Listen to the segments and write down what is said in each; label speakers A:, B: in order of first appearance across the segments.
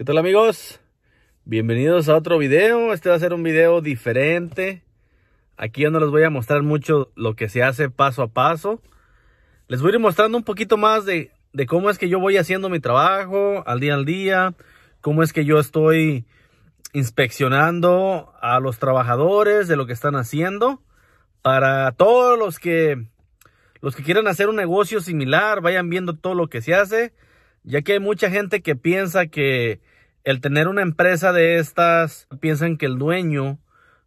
A: ¿Qué tal amigos? Bienvenidos a otro video. Este va a ser un video diferente. Aquí ya no les voy a mostrar mucho lo que se hace paso a paso. Les voy a ir mostrando un poquito más de, de cómo es que yo voy haciendo mi trabajo al día al día. Cómo es que yo estoy inspeccionando a los trabajadores de lo que están haciendo. Para todos los que, los que quieran hacer un negocio similar, vayan viendo todo lo que se hace. Ya que hay mucha gente que piensa que el tener una empresa de estas, piensan que el dueño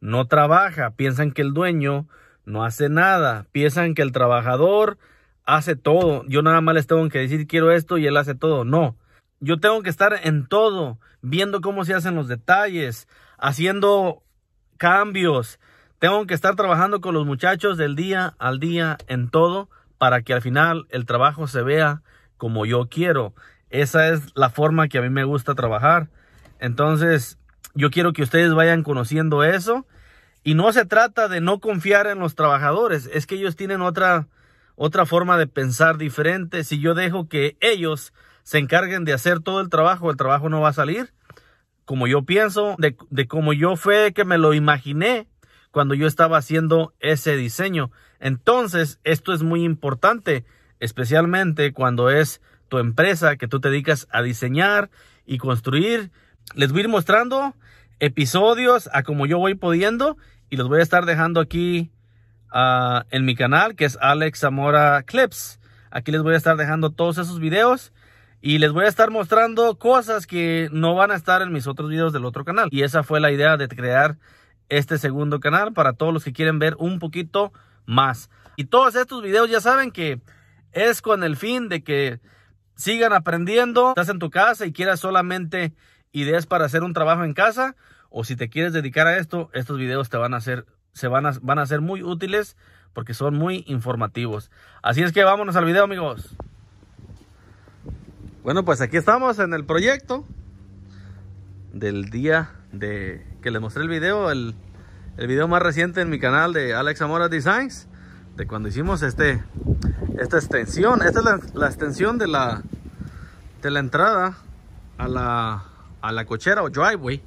A: no trabaja, piensan que el dueño no hace nada, piensan que el trabajador hace todo. Yo nada más les tengo que decir quiero esto y él hace todo. No, yo tengo que estar en todo, viendo cómo se hacen los detalles, haciendo cambios. Tengo que estar trabajando con los muchachos del día al día en todo para que al final el trabajo se vea como yo quiero. Esa es la forma que a mí me gusta trabajar. Entonces, yo quiero que ustedes vayan conociendo eso. Y no se trata de no confiar en los trabajadores, es que ellos tienen otra, otra forma de pensar diferente. Si yo dejo que ellos se encarguen de hacer todo el trabajo, el trabajo no va a salir como yo pienso, de, de como yo fue que me lo imaginé cuando yo estaba haciendo ese diseño. Entonces, esto es muy importante, especialmente cuando es tu empresa que tú te dedicas a diseñar y construir. Les voy a ir mostrando episodios a como yo voy pudiendo y los voy a estar dejando aquí ah, en mi canal que es Alex Zamora Clips. Aquí les voy a estar dejando todos esos videos y les voy a estar mostrando cosas que no van a estar en mis otros videos del otro canal. Y esa fue la idea de crear este segundo canal para todos los que quieren ver un poquito más. Y todos estos videos ya saben que es con el fin de que sigan aprendiendo. Estás en tu casa y quieras solamente ideas para hacer un trabajo en casa o si te quieres dedicar a esto, estos videos te van a ser se van a, van a ser muy útiles porque son muy informativos. Así es que vámonos al video, amigos. Bueno, pues aquí estamos en el proyecto del día de que les mostré el video, el, el video más reciente en mi canal de Alex Amora Designs de cuando hicimos este, esta extensión. Esta es la, extensión de la, de la entrada a la, a la cochera o driveway.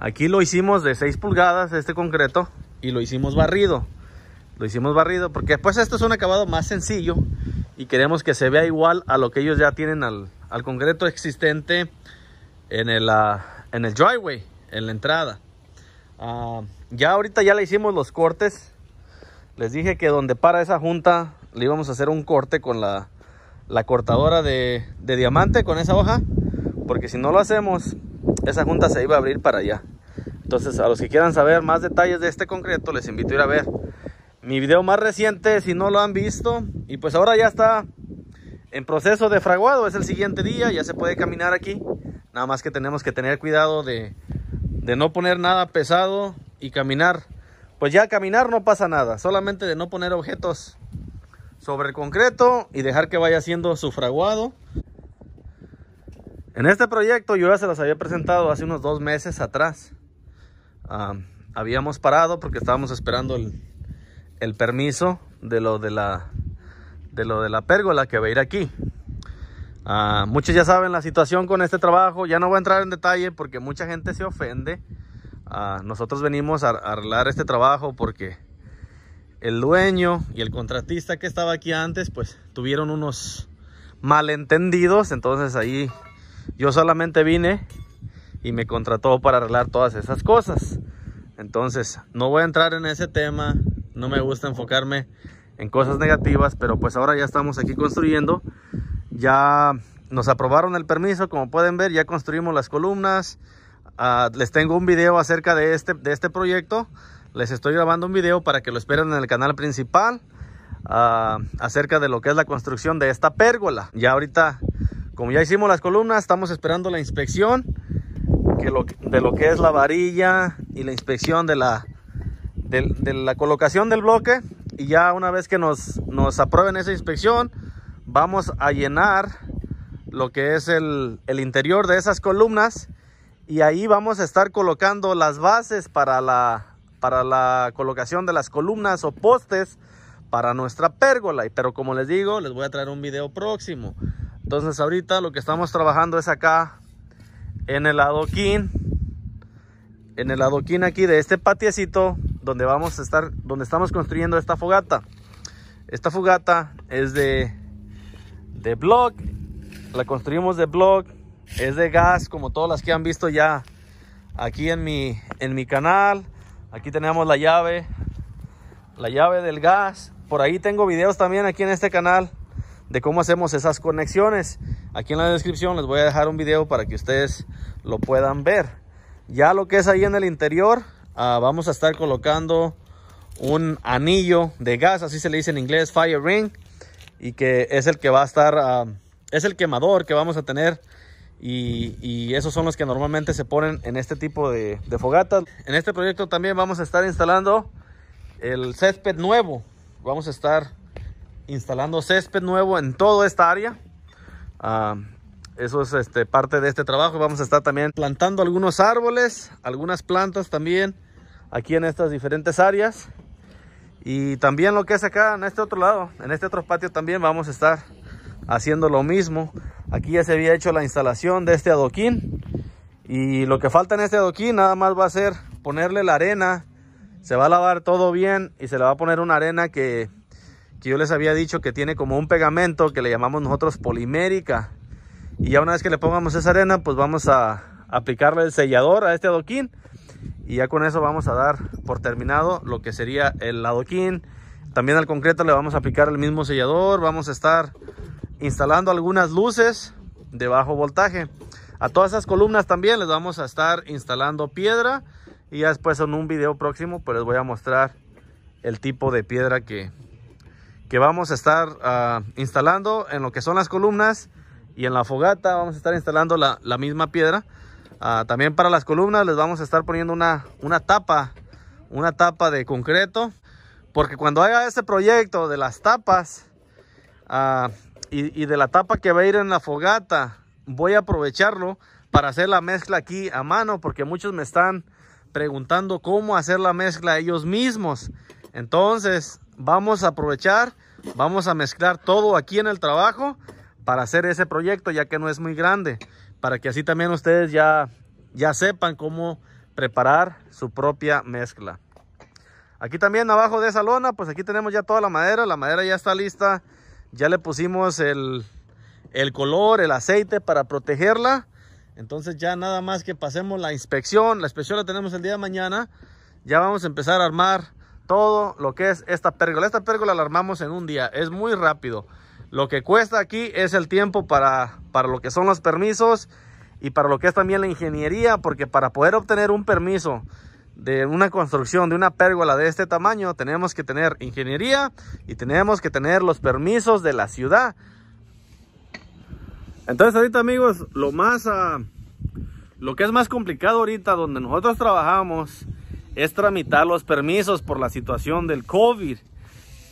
A: Aquí lo hicimos de 6 pulgadas, este concreto, y lo hicimos barrido. Lo hicimos barrido porque después esto es un acabado más sencillo y queremos que se vea igual a lo que ellos ya tienen al, concreto existente en el, ah, en el driveway, en la entrada. Ah, ya ahorita ya le hicimos los cortes les dije que donde para esa junta le íbamos a hacer un corte con la, la cortadora de, de, diamante, con esa hoja. Porque si no lo hacemos, esa junta se iba a abrir para allá. Entonces, a los que quieran saber más detalles de este concreto, les invito a ir a ver mi video más reciente, si no lo han visto. Y pues ahora ya está en proceso de fraguado. Es el siguiente día, ya se puede caminar aquí. Nada más que tenemos que tener cuidado de, de no poner nada pesado y caminar pues ya caminar no pasa nada, solamente de no poner objetos sobre el concreto y dejar que vaya siendo sufraguado. En este proyecto yo ya se los había presentado hace unos dos meses atrás. habíamos parado porque estábamos esperando el, permiso de lo de la de lo de la pérgola que va a ir aquí. Ah, muchos ya saben la situación con este trabajo, ya no voy a entrar en detalle porque mucha gente se ofende nosotros venimos a, a arreglar este trabajo porque el dueño y el contratista que estaba aquí antes, pues tuvieron unos malentendidos. Entonces ahí yo solamente vine y me contrató para arreglar todas esas cosas. Entonces no voy a entrar en ese tema, no me gusta enfocarme en cosas negativas, pero pues ahora ya estamos aquí construyendo. Ya nos aprobaron el permiso, como pueden ver, ya construimos las columnas, Ah, les tengo un video acerca de este, de este proyecto. Les estoy grabando un video para que lo esperen en el canal principal ah, acerca de lo que es la construcción de esta pérgola. Ya ahorita, como ya hicimos las columnas, estamos esperando la inspección de lo que es la varilla y la inspección de la, la colocación del bloque. Y ya una vez que nos, aprueben esa inspección, vamos a llenar lo que es el, el interior de esas columnas y ahí vamos a estar colocando las bases para la, para la colocación de las columnas o postes para nuestra pérgola. Pero como les digo, les voy a traer un video próximo. Entonces ahorita lo que estamos trabajando es acá en el adoquín, en el adoquín aquí de este patiecito donde vamos a estar, donde estamos construyendo esta fogata. Esta fogata es de, de blog, la construimos de blog es de gas como todas las que han visto ya aquí en mi, en mi canal. Aquí tenemos la llave, la llave del gas. Por ahí tengo videos también aquí en este canal de cómo hacemos esas conexiones. Aquí en la descripción les voy a dejar un video para que ustedes lo puedan ver. Ya lo que es ahí en el interior, ah, vamos a estar colocando un anillo de gas, así se le dice en inglés, fire ring, y que es el que va a estar, ah, es el quemador que vamos a tener y, esos son los que normalmente se ponen en este tipo de, fogatas. En este proyecto también vamos a estar instalando el césped nuevo. Vamos a estar instalando césped nuevo en toda esta área. Ah, eso es este, parte de este trabajo. Vamos a estar también plantando algunos árboles, algunas plantas también aquí en estas diferentes áreas. Y también lo que es acá en este otro lado, en este otro patio también vamos a estar haciendo lo mismo. Aquí ya se había hecho la instalación de este adoquín. Y lo que falta en este adoquín nada más va a ser ponerle la arena. Se va a lavar todo bien y se le va a poner una arena que, que yo les había dicho que tiene como un pegamento que le llamamos nosotros polimérica. Y ya una vez que le pongamos esa arena, pues vamos a aplicarle el sellador a este adoquín. Y ya con eso vamos a dar por terminado lo que sería el adoquín. También al concreto le vamos a aplicar el mismo sellador. Vamos a estar instalando algunas luces de bajo voltaje. A todas esas columnas también les vamos a estar instalando piedra y ya después en un video próximo pues les voy a mostrar el tipo de piedra que, que vamos a estar ah, instalando en lo que son las columnas y en la fogata vamos a estar instalando la, misma piedra. Ah, también para las columnas les vamos a estar poniendo una, una tapa, una tapa de concreto porque cuando haga este proyecto de las tapas, ah, y, de la tapa que va a ir en la fogata, voy a aprovecharlo para hacer la mezcla aquí a mano porque muchos me están preguntando cómo hacer la mezcla ellos mismos. Entonces vamos a aprovechar, vamos a mezclar todo aquí en el trabajo para hacer ese proyecto ya que no es muy grande. Para que así también ustedes ya, ya sepan cómo preparar su propia mezcla. Aquí también abajo de esa lona, pues aquí tenemos ya toda la madera. La madera ya está lista ya le pusimos el, color, el aceite para protegerla. Entonces ya nada más que pasemos la inspección. La inspección la tenemos el día de mañana. Ya vamos a empezar a armar todo lo que es esta pérgola. Esta pérgola la armamos en un día. Es muy rápido. Lo que cuesta aquí es el tiempo para, para lo que son los permisos y para lo que es también la ingeniería. Porque para poder obtener un permiso de una construcción de una pérgola de este tamaño, tenemos que tener ingeniería y tenemos que tener los permisos de la ciudad. Entonces ahorita amigos, lo más, ah, lo que es más complicado ahorita donde nosotros trabajamos es tramitar los permisos por la situación del COVID.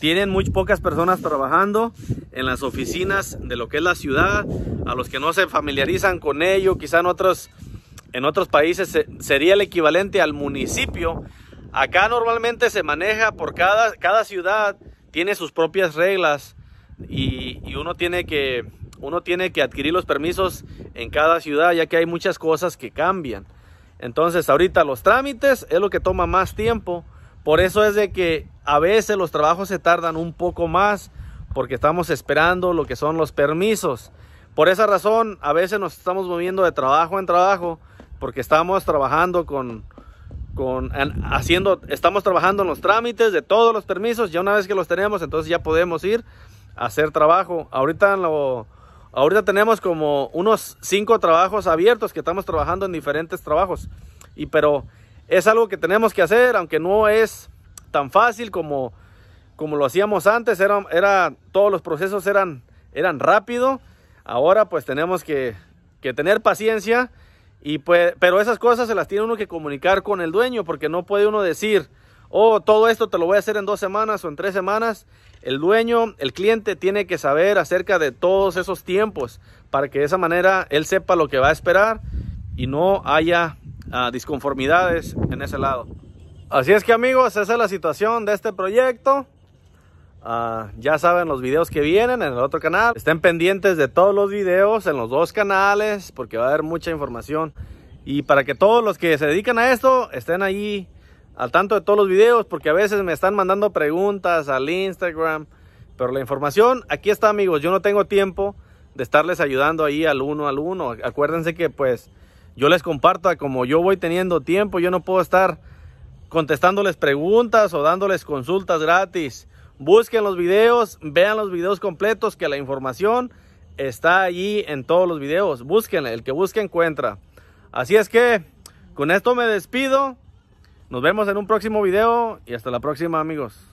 A: Tienen muy pocas personas trabajando en las oficinas de lo que es la ciudad. A los que no se familiarizan con ello, quizá en otros en otros países sería el equivalente al municipio. Acá normalmente se maneja por cada, cada ciudad, tiene sus propias reglas y, uno, tiene que, uno tiene que adquirir los permisos en cada ciudad ya que hay muchas cosas que cambian. Entonces ahorita los trámites es lo que toma más tiempo. Por eso es de que a veces los trabajos se tardan un poco más porque estamos esperando lo que son los permisos. Por esa razón a veces nos estamos moviendo de trabajo en trabajo porque estamos trabajando con, con en, haciendo, estamos trabajando en los trámites de todos los permisos. Ya una vez que los tenemos, entonces ya podemos ir a hacer trabajo. Ahorita ahorita tenemos como unos cinco trabajos abiertos que estamos trabajando en diferentes trabajos. Y pero es algo que tenemos que hacer, aunque no es tan fácil como como lo hacíamos antes, era, era, todos los procesos eran, eran rápido. Ahora pues tenemos que, que tener paciencia pero esas cosas se las tiene uno que comunicar con el dueño porque no puede uno decir, oh, todo esto te lo voy a hacer en dos semanas o en tres semanas. El dueño, el cliente tiene que saber acerca de todos esos tiempos para que de esa manera él sepa lo que va a esperar y no haya ah, disconformidades en ese lado. Así es que amigos, esa es la situación de este proyecto. Ah, ya saben los videos que vienen en el otro canal. Estén pendientes de todos los videos en los dos canales porque va a haber mucha información. Y para que todos los que se dedican a esto estén ahí al tanto de todos los videos porque a veces me están mandando preguntas al Instagram. Pero la información aquí está amigos. Yo no tengo tiempo de estarles ayudando ahí al uno al uno. Acuérdense que pues yo les comparto como yo voy teniendo tiempo. Yo no puedo estar contestándoles preguntas o dándoles consultas gratis Busquen los videos, vean los videos completos, que la información está allí en todos los videos. Busquen el que busque encuentra. Así es que con esto me despido. Nos vemos en un próximo video y hasta la próxima amigos.